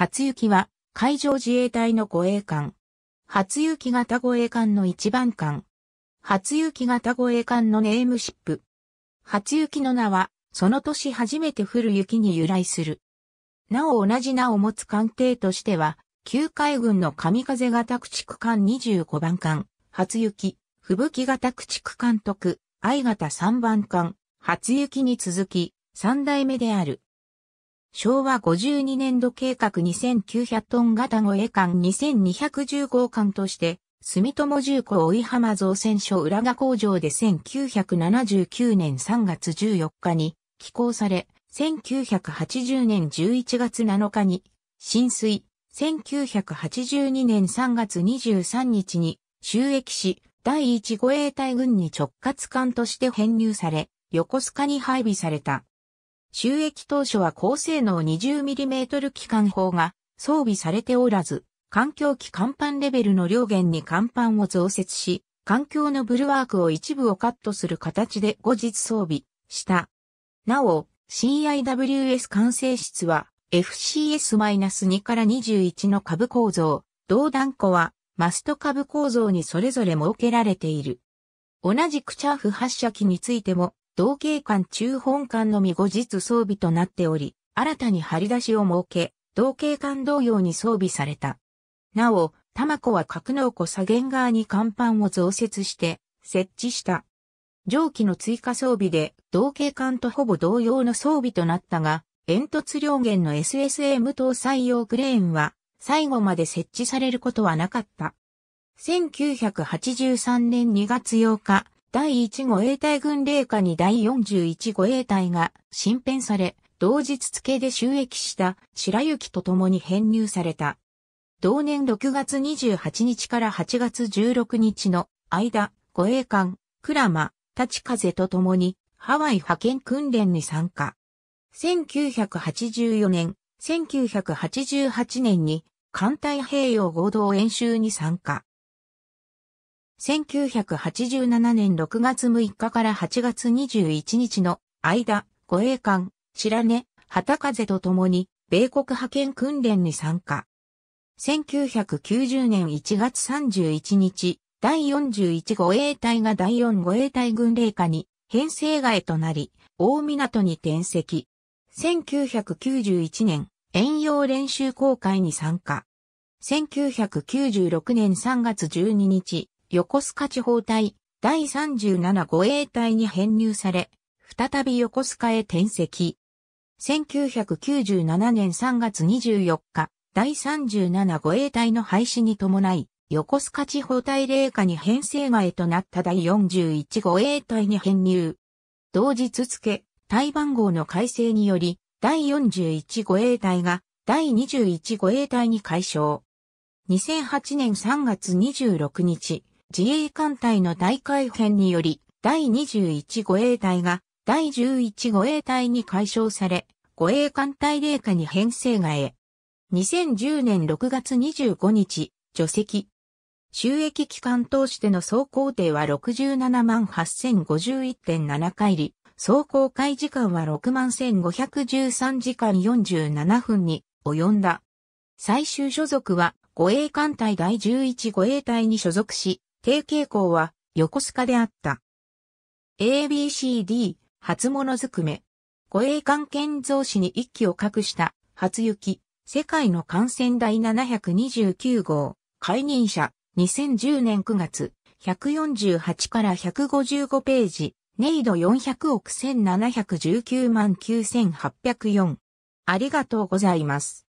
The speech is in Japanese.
初雪は海上自衛隊の護衛艦。初雪型護衛艦の一番艦。初雪型護衛艦のネームシップ。初雪の名は、その年初めて降る雪に由来する。なお同じ名を持つ艦艇としては、旧海軍の神風型駆逐艦25番艦、初雪、吹雪型駆逐艦徳、愛型3番艦、初雪に続き、3代目である。昭和52年度計画2900トン型護衛艦2210号艦として、住友重工追浜造船所浦賀工場で1979年3月14日に寄港され、1980年11月7日に浸水、1982年3月23日に収益し、第1護衛隊軍に直轄艦として編入され、横須賀に配備された。収益当初は高性能 20mm 機関砲が装備されておらず、環境機甲板レベルの両弦に甲板を増設し、環境のブルワークを一部をカットする形で後日装備した。なお、CIWS 完成室は FCS-2 から21の株構造、同段庫はマスト株構造にそれぞれ設けられている。同じくチャーフ発射機についても同警官中本官のみ後日装備となっており、新たに張り出しを設け、同警官同様に装備された。なお、玉子は格納庫左舷側に甲板を増設して、設置した。蒸気の追加装備で、同警官とほぼ同様の装備となったが、煙突両舷の SSM 搭載用クレーンは、最後まで設置されることはなかった。1983年2月8日、第1護衛隊軍令下に第41護衛隊が新編され、同日付で収益した白雪と共に編入された。同年6月28日から8月16日の間、護衛艦、クラマ、立風カと共にハワイ派遣訓練に参加。1984年、1988年に艦隊平洋合同演習に参加。1987年6月6日から8月21日の間、護衛艦、白根、旗風と共に、米国派遣訓練に参加。1990年1月31日、第41護衛隊が第4護衛隊軍令下に編成外となり、大港に転籍。1991年、遠洋練習公開に参加。1996年3月12日、横須賀地方隊第37護衛隊に編入され、再び横須賀へ転籍。1997年3月24日、第37護衛隊の廃止に伴い、横須賀地方隊霊下に編成外となった第41護衛隊に編入。同日付、隊番号の改正により、第41護衛隊が第21護衛隊に改称。2008年3月26日、自衛艦隊の大改編により、第21護衛隊が第11護衛隊に解消され、護衛艦隊霊下に編成がえ、2010年6月25日、除籍。収益期間通しての走行程は67万8051.7回り、走行回時間は6万1513時間47分に及んだ。最終所属は護衛艦隊第11護衛隊に所属し、低傾向は横須賀であった。ABCD 初物ずくめ。護衛艦建造士に一機を隠した初雪。世界の艦船第729号。解任者2010年9月。148から155ページ。ネイド400億1719万9804。ありがとうございます。